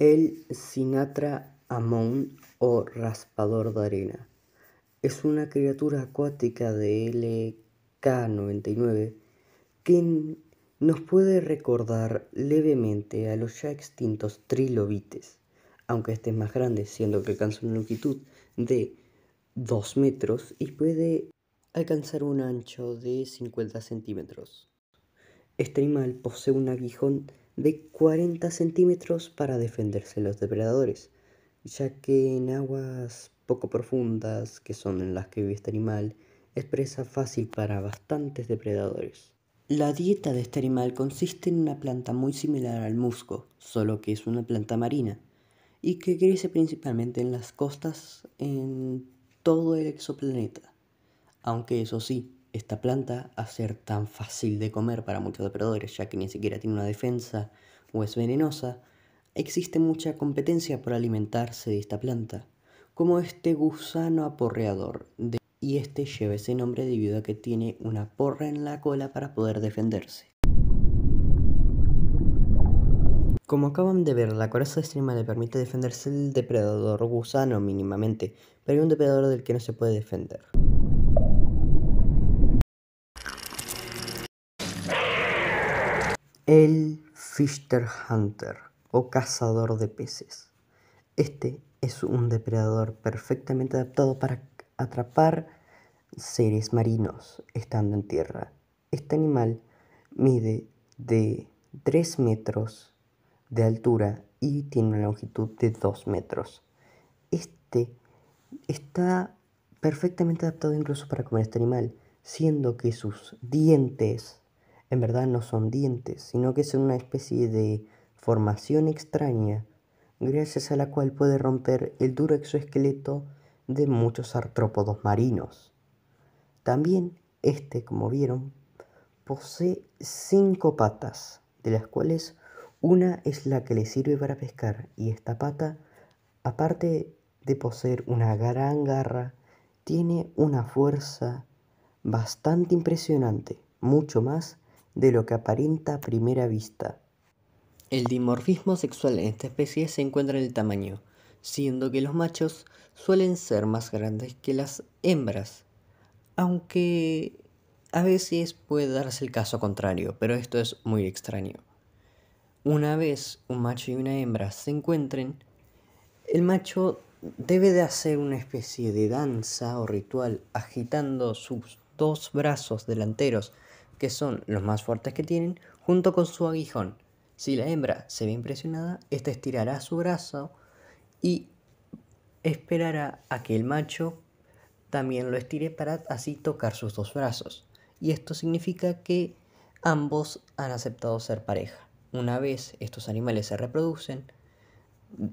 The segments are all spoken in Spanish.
El Sinatra Amon o raspador de arena es una criatura acuática de LK99 que nos puede recordar levemente a los ya extintos trilobites, aunque este es más grande, siendo que alcanza una longitud de 2 metros y puede alcanzar un ancho de 50 centímetros. Este animal posee un aguijón de 40 centímetros para defenderse de los depredadores, ya que en aguas poco profundas, que son en las que vive este animal, es presa fácil para bastantes depredadores. La dieta de este animal consiste en una planta muy similar al musgo, solo que es una planta marina, y que crece principalmente en las costas en todo el exoplaneta. Aunque eso sí, esta planta a ser tan fácil de comer para muchos depredadores, ya que ni siquiera tiene una defensa o es venenosa, existe mucha competencia por alimentarse de esta planta, como este gusano aporreador, y este lleva ese nombre debido a que tiene una porra en la cola para poder defenderse. Como acaban de ver, la coraza extrema le permite defenderse del depredador gusano mínimamente, pero hay un depredador del que no se puede defender. El Fisher Hunter o cazador de peces. Este es un depredador perfectamente adaptado para atrapar seres marinos estando en tierra. Este animal mide de 3 metros de altura y tiene una longitud de 2 metros. Este está perfectamente adaptado incluso para comer este animal, siendo que sus dientes en verdad no son dientes, sino que son una especie de formación extraña, gracias a la cual puede romper el duro exoesqueleto de muchos artrópodos marinos. También este, como vieron, posee cinco patas, de las cuales una es la que le sirve para pescar y esta pata, aparte de poseer una gran garra, tiene una fuerza bastante impresionante, mucho más de lo que aparenta a primera vista. El dimorfismo sexual en esta especie se encuentra en el tamaño, siendo que los machos suelen ser más grandes que las hembras, aunque a veces puede darse el caso contrario, pero esto es muy extraño. Una vez un macho y una hembra se encuentren, el macho debe de hacer una especie de danza o ritual agitando sus dos brazos delanteros que son los más fuertes que tienen, junto con su aguijón. Si la hembra se ve impresionada, ésta este estirará su brazo y esperará a que el macho también lo estire para así tocar sus dos brazos. Y esto significa que ambos han aceptado ser pareja. Una vez estos animales se reproducen,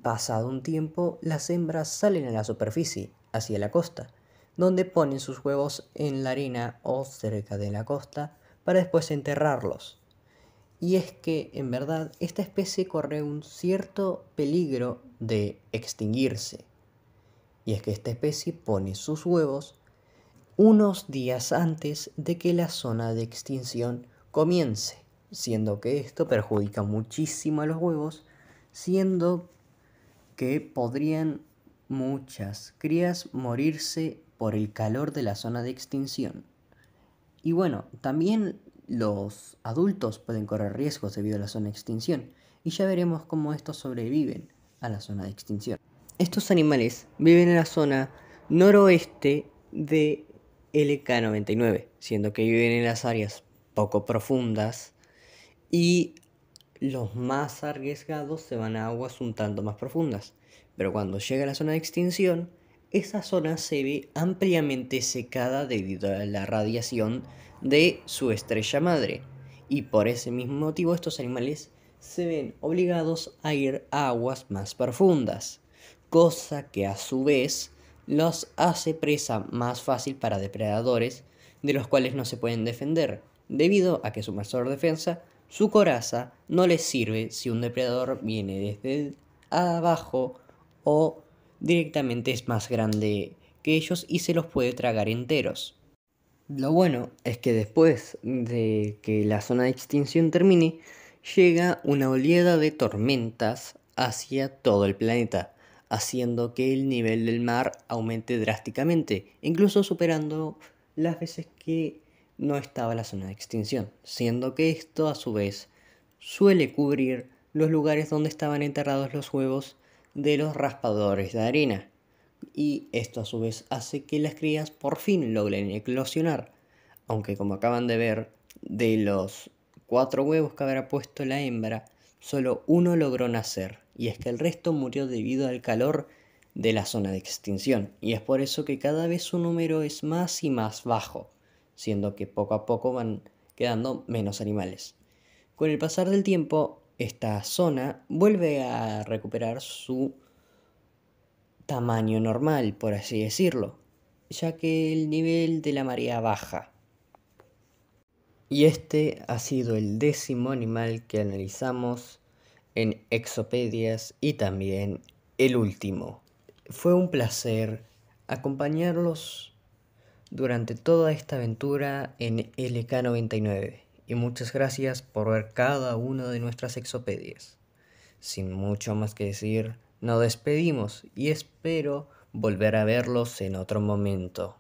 pasado un tiempo, las hembras salen a la superficie, hacia la costa, donde ponen sus huevos en la arena o cerca de la costa, para después enterrarlos. Y es que, en verdad, esta especie corre un cierto peligro de extinguirse. Y es que esta especie pone sus huevos unos días antes de que la zona de extinción comience, siendo que esto perjudica muchísimo a los huevos, siendo que podrían muchas crías morirse por el calor de la zona de extinción. Y bueno, también los adultos pueden correr riesgos debido a la zona de extinción, y ya veremos cómo estos sobreviven a la zona de extinción. Estos animales viven en la zona noroeste de LK99, siendo que viven en las áreas poco profundas y los más arriesgados se van a aguas un tanto más profundas. Pero cuando llega la zona de extinción, esa zona se ve ampliamente secada debido a la radiación de su estrella madre, y por ese mismo motivo estos animales se ven obligados a ir a aguas más profundas, cosa que a su vez los hace presa más fácil para depredadores de los cuales no se pueden defender, debido a que su mayor defensa, su coraza, no les sirve si un depredador viene desde abajo o directamente es más grande que ellos y se los puede tragar enteros. Lo bueno es que después de que la zona de extinción termine, llega una oleada de tormentas hacia todo el planeta, haciendo que el nivel del mar aumente drásticamente, incluso superando las veces que no estaba la zona de extinción, siendo que esto a su vez suele cubrir los lugares donde estaban enterrados los huevos de los raspadores de arena. Y esto a su vez hace que las crías por fin logren eclosionar, aunque como acaban de ver, de los cuatro huevos que habrá puesto la hembra, solo uno logró nacer, y es que el resto murió debido al calor de la zona de extinción, y es por eso que cada vez su número es más y más bajo, siendo que poco a poco van quedando menos animales. Con el pasar del tiempo, esta zona vuelve a recuperar su tamaño normal, por así decirlo, ya que el nivel de la marea baja. Y este ha sido el décimo animal que analizamos en Exopedias y también el último. Fue un placer acompañarlos durante toda esta aventura en LK99 y muchas gracias por ver cada una de nuestras exopedias. Sin mucho más que decir, nos despedimos y espero volver a verlos en otro momento.